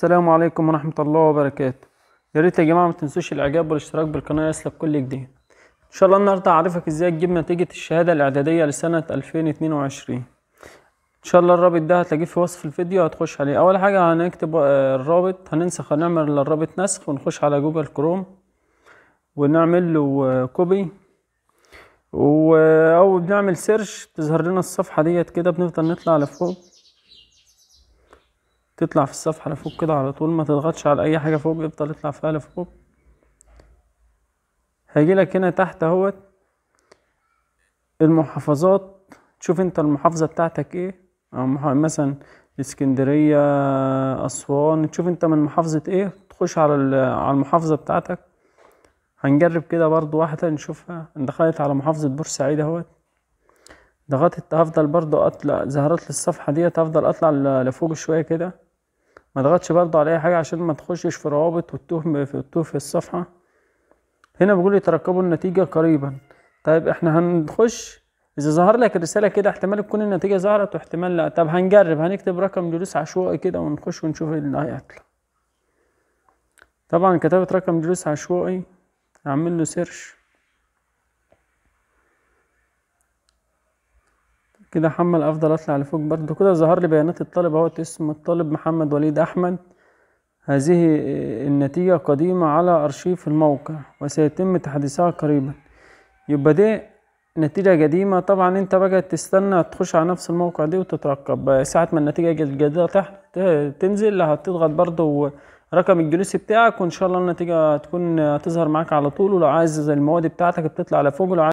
السلام عليكم ورحمة الله وبركاته يا ريت يا جماعة ما تنسوش الاعجاب والاشتراك بالقناة يسلك كل جديد ان شاء الله النهاردة هعرفك ازاي تجيب نتيجة الشهادة الاعدادية لسنة 2022 ان شاء الله الرابط ده هتلاقيه في وصف الفيديو هتخش عليه اول حاجة هنكتب آه، الرابط هننسخ هنعمل الرابط نسخ ونخش على جوجل كروم ونعمل له كوبي آه، و او بنعمل سيرش تظهر لنا الصفحة ديت كده بنفضل نطلع لفوق تطلع في الصفحة لفوق كده على طول ما تضغطش على اي حاجة فوق يفضل اطلع فيها لفوق هيجيلك هنا تحت اهوت المحافظات تشوف انت المحافظة بتاعتك ايه او مثلا اسكندرية اسوان تشوف انت من محافظة ايه تخش على على المحافظة بتاعتك هنجرب كده برضو واحدة نشوفها دخلت على محافظة بورسعيد اهوت ضغطت هفضل برضو اطلع ظهرت لي الصفحة ديت هفضل اطلع لفوق شوية كده ما تضغطش برضه على اي حاجه عشان ما تخشش في روابط وتتوه في التوه في الصفحه هنا بيقول لي ترقبوا النتيجه قريبا طيب احنا هنخش اذا ظهر لك الرساله كده احتمال تكون النتيجه ظهرت واحتمال لا طب هنجرب هنكتب رقم جلوس عشوائي كده ونخش ونشوف ايه اللي هيطلع طبعا كتبت رقم جلوس عشوائي اعمل له سيرش كده حمل افضل اطلع لفوق برضو كده ظهر لي بيانات الطالب اهوت اسم الطالب محمد وليد احمد هذه النتيجة قديمة على أرشيف الموقع وسيتم تحديثها قريبا يبقى دي نتيجة قديمة طبعا انت بقى تستنى تخش على نفس الموقع دي وتترقب ساعة ما النتيجة الجديدة تحت تنزل هتضغط برضو رقم الجلوس بتاعك وان شاء الله النتيجة تكون هتظهر معاك على طول ولو عايز المواد بتاعتك بتطلع لفوق ولو عايز